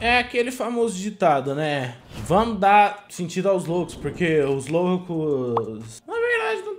É aquele famoso ditado, né? Vamos dar sentido aos loucos, porque os loucos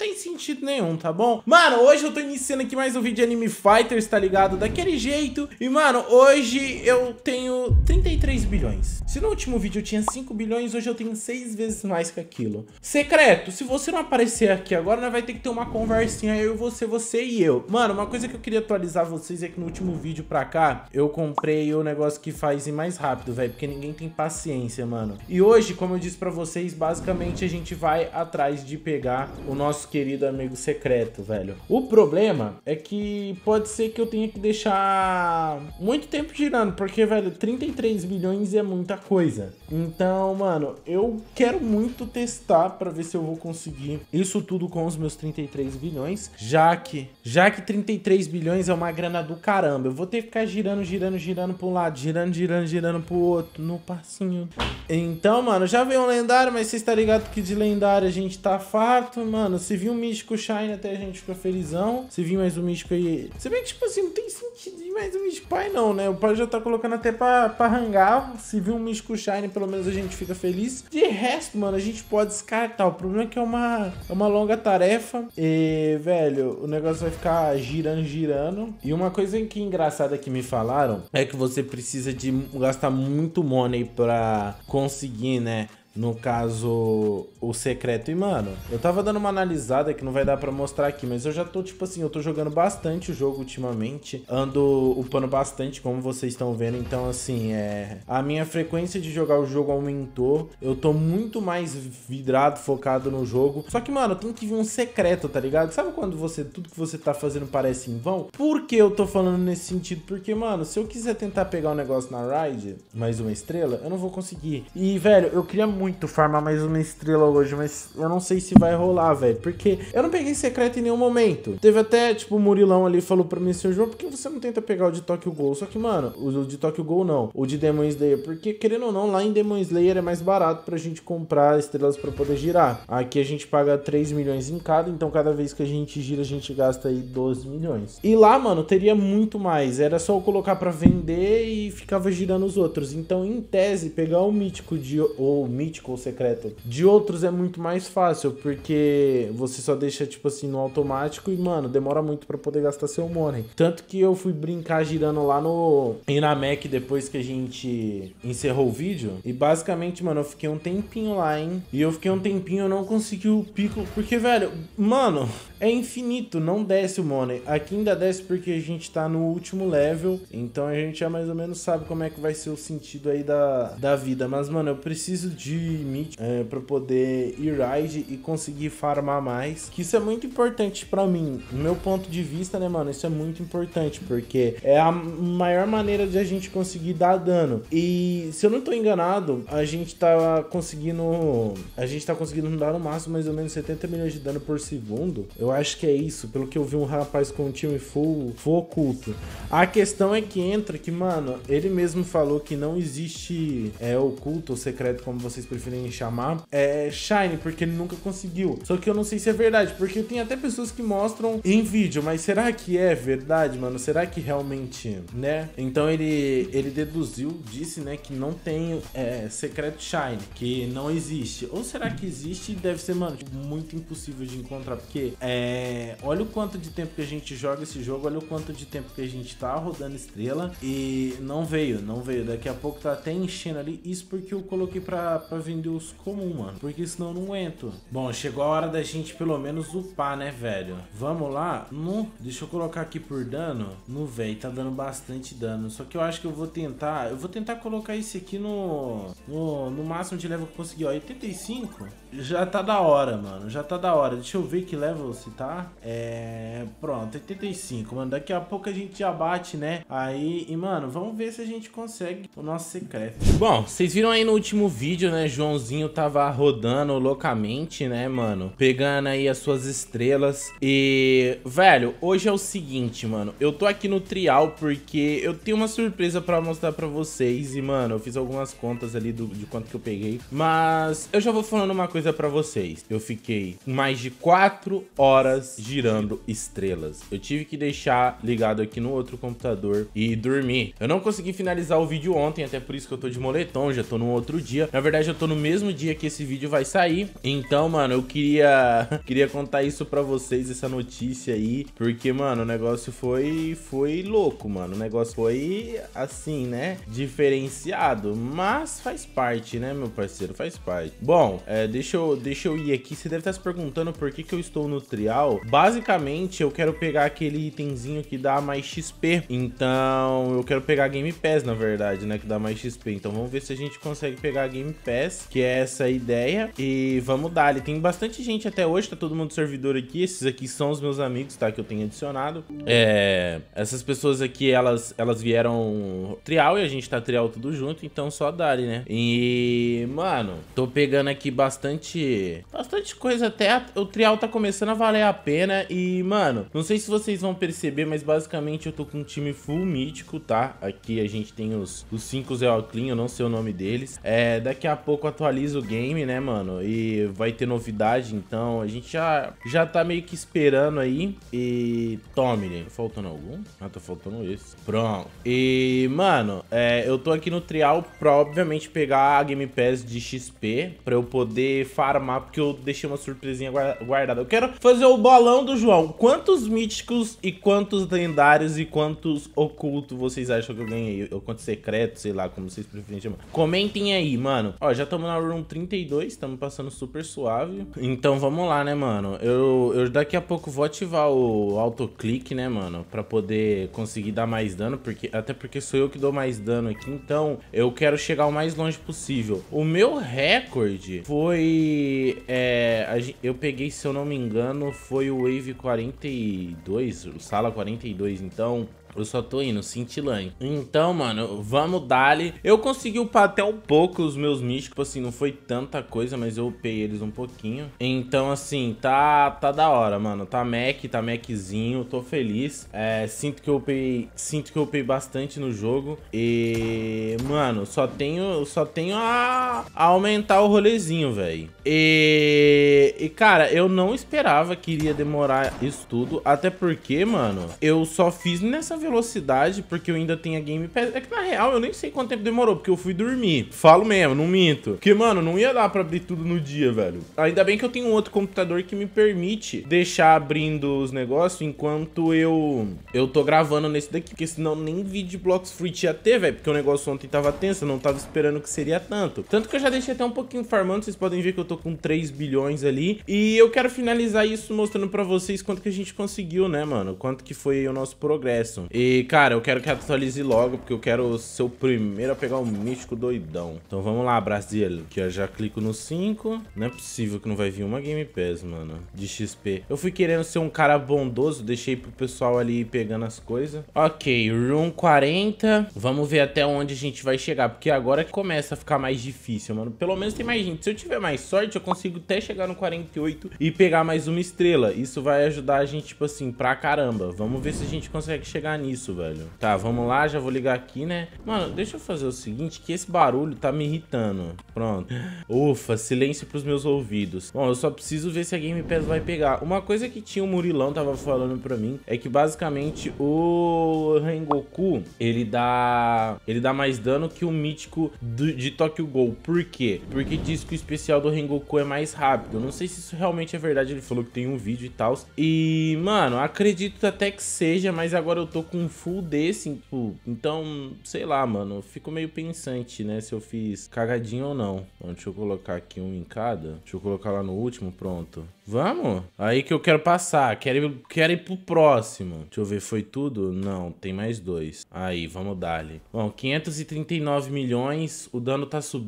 tem sentido nenhum, tá bom? Mano, hoje eu tô iniciando aqui mais um vídeo de Anime Fighters, tá ligado? Daquele jeito. E, mano, hoje eu tenho 33 bilhões. Se no último vídeo eu tinha 5 bilhões, hoje eu tenho 6 vezes mais que aquilo. Secreto, se você não aparecer aqui agora, nós vai ter que ter uma conversinha eu você, você e eu. Mano, uma coisa que eu queria atualizar vocês é que no último vídeo pra cá, eu comprei o negócio que faz ir mais rápido, velho, porque ninguém tem paciência, mano. E hoje, como eu disse pra vocês, basicamente a gente vai atrás de pegar o nosso querido amigo secreto, velho. O problema é que pode ser que eu tenha que deixar muito tempo girando, porque, velho, 33 milhões é muita coisa. Então, mano, eu quero muito testar para ver se eu vou conseguir isso tudo com os meus 33 bilhões, já que, já que 33 bilhões é uma grana do caramba. Eu vou ter que ficar girando, girando, girando para um lado, girando, girando, girando o outro, no passinho. Então, mano, já veio um lendário, mas você está ligado que de lendário a gente tá farto, mano. Se vir o Místico Shine até a gente fica felizão. Se vir mais um Místico aí. Se bem que, tipo assim, não tem sentido ir mais um Místico Pai, não, né? O pai já tá colocando até pra, pra rangar. Se vir um Místico Shine, pelo menos a gente fica feliz. De resto, mano, a gente pode descartar. O problema é que é uma, é uma longa tarefa. E, velho, o negócio vai ficar girando, girando. E uma coisa que engraçada que me falaram é que você precisa de gastar muito money pra conseguir, né? No caso, o secreto. E, mano, eu tava dando uma analisada que não vai dar para mostrar aqui, mas eu já tô, tipo assim, eu tô jogando bastante o jogo ultimamente. Ando upando bastante, como vocês estão vendo. Então, assim, é. A minha frequência de jogar o jogo aumentou. Eu tô muito mais vidrado, focado no jogo. Só que, mano, tem que vir um secreto, tá ligado? Sabe quando você. Tudo que você tá fazendo parece em vão? Por que eu tô falando nesse sentido? Porque, mano, se eu quiser tentar pegar um negócio na ride, mais uma estrela, eu não vou conseguir. E, velho, eu queria muito muito farmar mais uma estrela hoje, mas eu não sei se vai rolar, velho. Porque eu não peguei secreto em nenhum momento. Teve até, tipo, o Murilão ali falou pra mim, senhor João, por que você não tenta pegar o de Tokyo Gol? Só que, mano, o de Tokyo Gol não. O de Demon Slayer. Porque, querendo ou não, lá em Demon Slayer é mais barato pra gente comprar estrelas pra poder girar. Aqui a gente paga 3 milhões em cada, então cada vez que a gente gira, a gente gasta aí 12 milhões. E lá, mano, teria muito mais. Era só eu colocar pra vender e ficava girando os outros. Então, em tese, pegar o mítico de. Ou mítico político ou secreto. De outros é muito mais fácil, porque você só deixa, tipo assim, no automático e, mano, demora muito para poder gastar seu money. Tanto que eu fui brincar girando lá no Inamec depois que a gente encerrou o vídeo. E basicamente, mano, eu fiquei um tempinho lá, hein? E eu fiquei um tempinho, eu não consegui o pico, porque, velho, mano, é infinito, não desce o money. Aqui ainda desce porque a gente tá no último level, então a gente já mais ou menos sabe como é que vai ser o sentido aí da, da vida. Mas, mano, eu preciso de meat é, pra poder ir ride e conseguir farmar mais, que isso é muito importante para mim. No meu ponto de vista, né, mano, isso é muito importante, porque é a maior maneira de a gente conseguir dar dano. E, se eu não tô enganado, a gente tá conseguindo... A gente tá conseguindo dar no máximo mais ou menos 70 milhões de dano por segundo. Eu eu acho que é isso. Pelo que eu vi, um rapaz com um time full, full oculto. A questão é que entra que, mano, ele mesmo falou que não existe é, oculto ou secreto, como vocês preferem chamar, é Shine, porque ele nunca conseguiu. Só que eu não sei se é verdade, porque tem até pessoas que mostram em vídeo, mas será que é verdade, mano? Será que realmente, né? Então ele, ele deduziu, disse, né, que não tem é, secreto Shine, que não existe. Ou será que existe e deve ser, mano, tipo, muito impossível de encontrar, porque é é, olha o quanto de tempo que a gente joga esse jogo, olha o quanto de tempo que a gente tá rodando estrela e não veio, não veio. Daqui a pouco tá até enchendo ali. Isso porque eu coloquei pra, pra vender os comum, mano. Porque senão eu não aguento. Bom, chegou a hora da gente pelo menos upar, né, velho? Vamos lá? No, deixa eu colocar aqui por dano. No velho, tá dando bastante dano. Só que eu acho que eu vou tentar. Eu vou tentar colocar esse aqui no, no, no máximo de level que eu conseguir. Ó, 85 já tá da hora, mano. Já tá da hora. Deixa eu ver que level tá? É. Pronto, 85, mano. Daqui a pouco a gente já bate, né? Aí, e, mano, vamos ver se a gente consegue o nosso secreto. Bom, vocês viram aí no último vídeo, né? Joãozinho tava rodando loucamente, né, mano? Pegando aí as suas estrelas. E, velho, hoje é o seguinte, mano. Eu tô aqui no trial porque eu tenho uma surpresa pra mostrar pra vocês. E, mano, eu fiz algumas contas ali do, de quanto que eu peguei. Mas eu já vou falando uma coisa pra vocês. Eu fiquei mais de 4 horas horas girando estrelas. Eu tive que deixar ligado aqui no outro computador e dormir. Eu não consegui finalizar o vídeo ontem, até por isso que eu tô de moletom, já tô num outro dia. Na verdade, eu tô no mesmo dia que esse vídeo vai sair. Então, mano, eu queria queria contar isso pra vocês, essa notícia aí, porque, mano, o negócio foi foi louco, mano. O negócio foi assim, né, diferenciado, mas faz parte, né, meu parceiro, faz parte. Bom, é, deixa, eu, deixa eu ir aqui. Você deve estar se perguntando por que, que eu estou no triângulo tutorial, basicamente eu quero pegar aquele itemzinho que dá mais XP. Então, eu quero pegar Game Pass, na verdade, né, que dá mais XP. Então, vamos ver se a gente consegue pegar Game Pass, que é essa ideia. E vamos dar. Ali. tem bastante gente até hoje, tá todo mundo servidor aqui. Esses aqui são os meus amigos, tá, que eu tenho adicionado. É, essas pessoas aqui, elas, elas vieram trial e a gente tá trial tudo junto, então só dali, né? E, mano, tô pegando aqui bastante bastante coisa até a, o trial tá começando a valer valer a pena e, mano, não sei se vocês vão perceber, mas basicamente eu tô com um time full mítico, tá? Aqui a gente tem os, os cinco Zé Oclean, eu não sei o nome deles. É, daqui a pouco atualiza o game, né, mano? E vai ter novidade, então a gente já, já tá meio que esperando aí. E tome, né? faltando algum? Ah, tá faltando esse. Pronto. E, mano, é, eu tô aqui no trial pra, obviamente, pegar a Game Pass de XP pra eu poder farmar, porque eu deixei uma surpresinha guardada. Eu quero fazer o bolão do João. Quantos míticos e quantos lendários e quantos ocultos vocês acham que eu ganhei? Ou quantos secretos, sei lá, como vocês preferem chamar. Comentem aí, mano. Ó, já estamos na room 32, estamos passando super suave. Então vamos lá, né, mano? Eu, eu daqui a pouco vou ativar o autoclique, né, mano? Pra poder conseguir dar mais dano, porque até porque sou eu que dou mais dano aqui. Então eu quero chegar o mais longe possível. O meu recorde foi... É, eu peguei, se eu não me engano, foi o Wave 42, o Sala 42, então eu só tô indo, cintilante. Então, mano, vamos dali. Eu consegui upar até um pouco os meus místicos, tipo assim, não foi tanta coisa, mas eu upei eles um pouquinho. Então, assim, tá, tá da hora, mano. Tá mec tá Maczinho, tô feliz. É, sinto que eu upei, sinto que eu upei bastante no jogo. E, mano, só tenho, só tenho a, a aumentar o rolezinho, velho. E, e, cara, eu não esperava que iria demorar isso tudo, até porque, mano, eu só fiz nessa velocidade velocidade, porque eu ainda tenho a Game Pass. É que na real eu nem sei quanto tempo demorou, porque eu fui dormir. Falo mesmo, não minto. Porque, mano, não ia dar pra abrir tudo no dia, velho. Ainda bem que eu tenho um outro computador que me permite deixar abrindo os negócios enquanto eu, eu tô gravando nesse daqui. Porque senão nem vídeo blocks blocos free ia ter, velho. Porque o negócio ontem tava tenso, eu não tava esperando que seria tanto. Tanto que eu já deixei até um pouquinho farmando, vocês podem ver que eu tô com 3 bilhões ali. E eu quero finalizar isso mostrando pra vocês quanto que a gente conseguiu, né, mano? Quanto que foi o nosso progresso. E, cara, eu quero que atualize logo, porque eu quero ser o primeiro a pegar o místico doidão. Então vamos lá, Brasil. Que eu já clico no 5. Não é possível que não vai vir uma Game Pass, mano, de XP. Eu fui querendo ser um cara bondoso, deixei pro pessoal ali pegando as coisas. Ok, Room 40. Vamos ver até onde a gente vai chegar, porque agora que começa a ficar mais difícil, mano. Pelo menos tem mais gente. Se eu tiver mais sorte, eu consigo até chegar no 48 e pegar mais uma estrela. Isso vai ajudar a gente, tipo assim, pra caramba. Vamos ver se a gente consegue chegar pensar nisso, velho. Tá, vamos lá, já vou ligar aqui, né? Mano, deixa eu fazer o seguinte, que esse barulho tá me irritando. Pronto. Ufa, silêncio pros meus ouvidos. Bom, eu só preciso ver se a Game Pass vai pegar. Uma coisa que tinha o Murilão tava falando pra mim é que basicamente o Rengoku, ele dá ele dá mais dano que o mítico do, de Tokyo Gol. Por quê? Porque diz que o especial do Rengoku é mais rápido. Eu não sei se isso realmente é verdade, ele falou que tem um vídeo e tal. E, mano, acredito até que seja, mas agora eu tô Kung Fu desse, tipo, então, sei lá, mano, fico meio pensante, né, se eu fiz cagadinho ou não. Então, deixa eu colocar aqui um em cada. Deixa eu colocar lá no último, pronto. Vamos? Aí que eu quero passar. Quero ir, quero ir pro próximo. Deixa eu ver, foi tudo? Não, tem mais dois. Aí, vamos dar-lhe. Bom, 539 milhões. O dano tá sub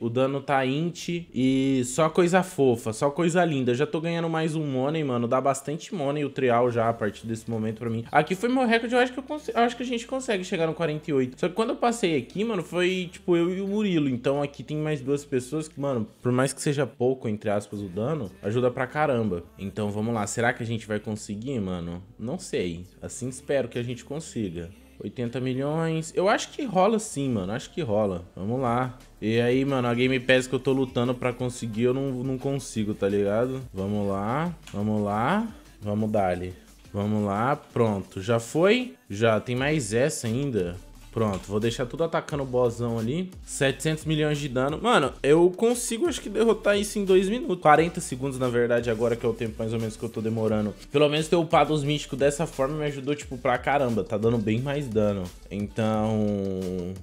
o dano tá int. E só coisa fofa, só coisa linda. já tô ganhando mais um money, mano. Dá bastante money o trial já a partir desse momento pra mim. Aqui foi meu recorde. Eu acho que, eu, eu acho que a gente consegue chegar no 48. Só que quando eu passei aqui, mano, foi tipo eu e o Murilo. Então aqui tem mais duas pessoas que, mano, por mais que seja pouco, entre aspas, o dano, ajuda pra caramba. Então vamos lá, será que a gente vai conseguir, mano? Não sei, assim espero que a gente consiga. 80 milhões. Eu acho que rola sim, mano. Acho que rola. Vamos lá. E aí, mano, a Game Pass que eu tô lutando pra conseguir, eu não, não consigo, tá ligado? Vamos lá. Vamos lá. Vamos dar Vamos lá. Pronto. Já foi? Já. Tem mais essa ainda. Pronto, vou deixar tudo atacando o bozão ali. 700 milhões de dano. Mano, eu consigo, acho que, derrotar isso em 2 minutos. 40 segundos, na verdade, agora que é o tempo mais ou menos que eu tô demorando. Pelo menos ter upado os místicos dessa forma me ajudou, tipo, pra caramba. Tá dando bem mais dano. Então,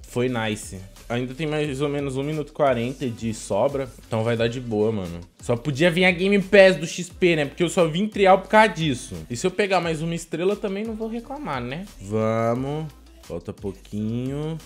foi nice. Ainda tem mais ou menos 1 minuto e 40 de sobra. Então vai dar de boa, mano. Só podia vir a Game Pass do XP, né? Porque eu só vim trial por causa disso. E se eu pegar mais uma estrela também não vou reclamar, né? Vamos... Volta pouquinho.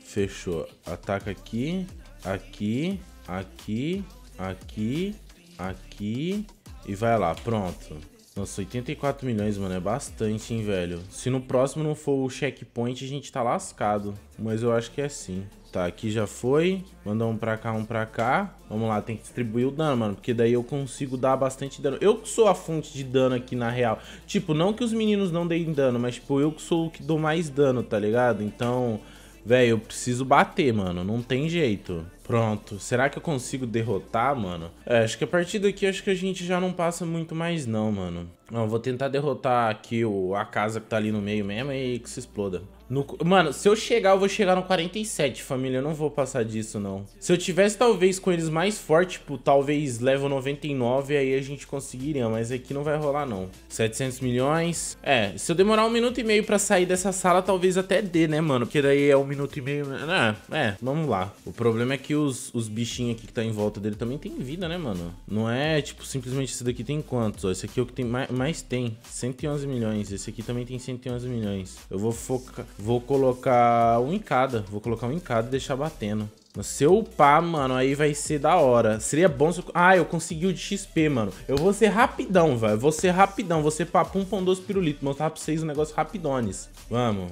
Fechou. Ataca aqui, aqui, aqui, aqui, aqui e vai lá. Pronto. Nossa, 84 milhões, mano, é bastante, hein, velho. Se no próximo não for o checkpoint, a gente tá lascado. Mas eu acho que é sim. Tá, aqui já foi. Manda um pra cá, um pra cá. Vamos lá, tem que distribuir o dano, mano. Porque daí eu consigo dar bastante dano. Eu que sou a fonte de dano aqui, na real. Tipo, não que os meninos não deem dano, mas, tipo, eu que sou o que dou mais dano, tá ligado? Então, velho, eu preciso bater, mano. Não tem jeito. Pronto, será que eu consigo derrotar, mano? É, acho que a partir daqui acho que a gente já não passa muito mais não, mano. Não, vou tentar derrotar aqui o, a casa que tá ali no meio mesmo e que se exploda. No, mano, se eu chegar, eu vou chegar no 47, família. Eu não vou passar disso, não. Se eu tivesse, talvez, com eles mais forte, tipo, talvez level 99, aí a gente conseguiria. Mas aqui não vai rolar, não. 700 milhões. É, se eu demorar um minuto e meio pra sair dessa sala, talvez até dê, né, mano? Porque daí é um minuto e meio... Ah, é, vamos lá. O problema é que os, os bichinhos aqui que tá em volta dele também tem vida, né, mano? Não é, tipo, simplesmente esse daqui tem quantos? Ó, esse aqui é o que tem mais, mais tem. 111 milhões. Esse aqui também tem 111 milhões. Eu vou focar... Vou colocar um em cada. Vou colocar um em cada e deixar batendo. Se eu upar, mano, aí vai ser da hora. Seria bom se eu... Ah, eu consegui o de XP, mano. Eu vou ser rapidão, velho. Vou ser rapidão. Vou ser papum, pão, doce, pirulito. Mostrar pra vocês um negócio rapidones. Vamos.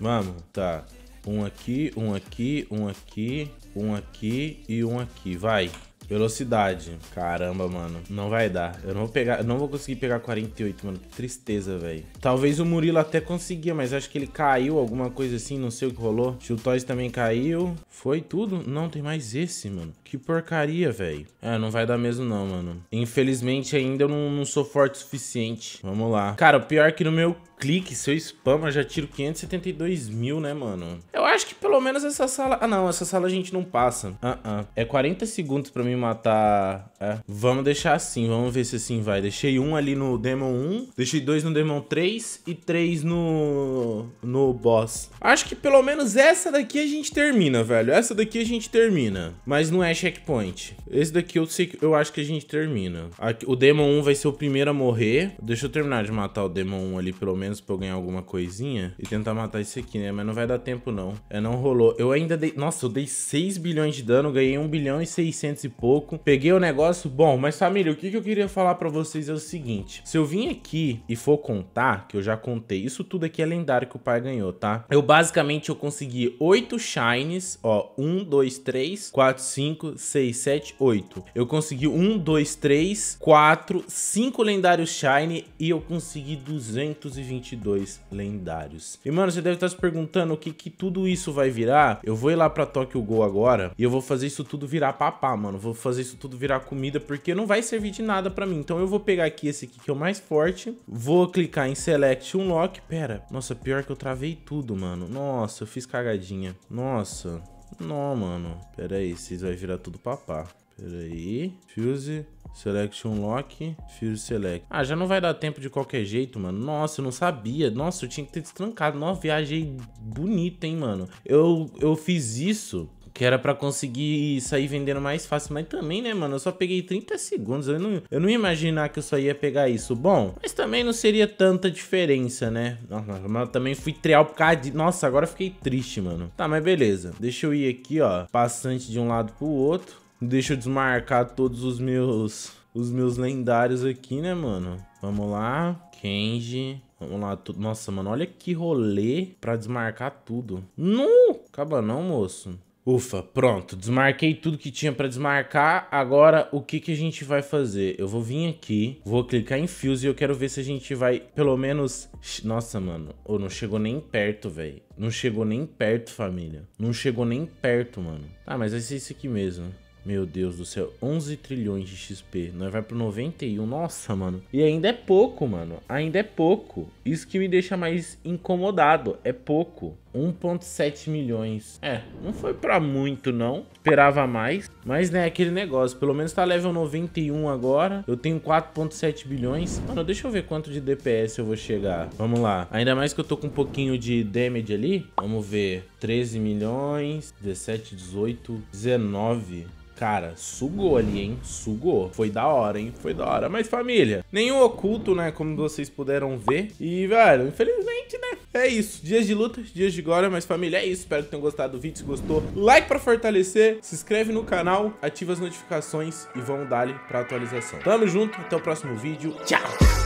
Vamos. Tá. Um aqui, um aqui, um aqui, um aqui e um aqui. Vai. Velocidade. Caramba, mano. Não vai dar. Eu não vou pegar. não vou conseguir pegar 48, mano. Que tristeza, velho. Talvez o Murilo até conseguia, mas acho que ele caiu, alguma coisa assim. Não sei o que rolou. Chiltoys também caiu. Foi tudo? Não, tem mais esse, mano. Que porcaria, velho. É, não vai dar mesmo, não, mano. Infelizmente, ainda eu não, não sou forte o suficiente. Vamos lá. Cara, o pior é que no meu Clique, seu spam, eu já tiro 572 mil, né, mano? Eu acho que pelo menos essa sala... Ah, não, essa sala a gente não passa. Uh -uh. É 40 segundos pra me matar... É. Vamos deixar assim, vamos ver se assim vai. Deixei um ali no Demon 1, deixei dois no Demon 3 e três no... no boss. Acho que pelo menos essa daqui a gente termina, velho. Essa daqui a gente termina, mas não é checkpoint. Esse daqui eu sei que... eu acho que a gente termina. Aqui, o Demon 1 vai ser o primeiro a morrer. Deixa eu terminar de matar o Demon 1 ali, pelo menos menos pra eu ganhar alguma coisinha. E tentar matar esse aqui, né? Mas não vai dar tempo, não. É, não rolou. Eu ainda dei... Nossa, eu dei 6 bilhões de dano, ganhei 1 bilhão e 600 e pouco. Peguei o negócio. Bom, mas família, o que, que eu queria falar pra vocês é o seguinte. Se eu vim aqui e for contar, que eu já contei, isso tudo aqui é lendário que o pai ganhou, tá? Eu basicamente eu consegui 8 shines, ó. 1, 2, 3, 4, 5, 6, 7, 8. Eu consegui 1, 2, 3, 4, 5 lendários shine e eu consegui 220 22 lendários. E, mano, você deve estar se perguntando o que, que tudo isso vai virar. Eu vou ir lá pra Tokyo Go agora e eu vou fazer isso tudo virar papá, mano. Vou fazer isso tudo virar comida porque não vai servir de nada pra mim. Então eu vou pegar aqui esse aqui que é o mais forte. Vou clicar em Select Unlock. Pera, nossa, pior que eu travei tudo, mano. Nossa, eu fiz cagadinha. Nossa... Não, mano. Pera aí, vocês vai virar tudo papá. Pera aí. Fuse. Selection lock, fio select. Ah, já não vai dar tempo de qualquer jeito, mano. Nossa, eu não sabia. Nossa, eu tinha que ter destrancado. Nossa, viagem bonita, hein, mano. Eu, eu fiz isso que era para conseguir sair vendendo mais fácil, mas também, né, mano, eu só peguei 30 segundos, eu não, eu não ia imaginar que eu só ia pegar isso, bom, mas também não seria tanta diferença, né, nossa, mas eu também fui trial por causa de, nossa, agora fiquei triste, mano, tá, mas beleza, deixa eu ir aqui, ó, passante de um lado pro outro, Deixa eu desmarcar todos os meus, os meus lendários aqui, né, mano? Vamos lá. Kenji. Vamos lá. Nossa, mano, olha que rolê pra desmarcar tudo. Não! Acaba não, moço. Ufa, pronto, desmarquei tudo que tinha para desmarcar, agora o que, que a gente vai fazer? Eu vou vir aqui, vou clicar em Fuse e eu quero ver se a gente vai pelo menos... Nossa, mano, oh, não chegou nem perto, velho. Não chegou nem perto, família. Não chegou nem perto, mano. Ah, mas vai ser isso aqui mesmo. Meu Deus do céu, 11 trilhões de XP. Nós vai pro 91, nossa, mano. E ainda é pouco, mano. Ainda é pouco. Isso que me deixa mais incomodado. É pouco. 1.7 milhões. É, não foi pra muito não, esperava mais. Mas, né, aquele negócio, pelo menos tá level 91 agora, eu tenho 4.7 bilhões. Mano, deixa eu ver quanto de DPS eu vou chegar. Vamos lá, ainda mais que eu tô com um pouquinho de damage ali. Vamos ver, 13 milhões, 17, 18, 19... Cara, sugou ali, hein? Sugou. Foi da hora, hein? Foi da hora. Mas, família, nenhum oculto, né? Como vocês puderam ver. E, velho, infelizmente, né? É isso. Dias de luta, dias de agora, mas família, é isso. Espero que tenham gostado do vídeo. Se gostou, like pra fortalecer, se inscreve no canal, ativa as notificações e vamos dar pra atualização. Tamo junto, até o próximo vídeo. Tchau!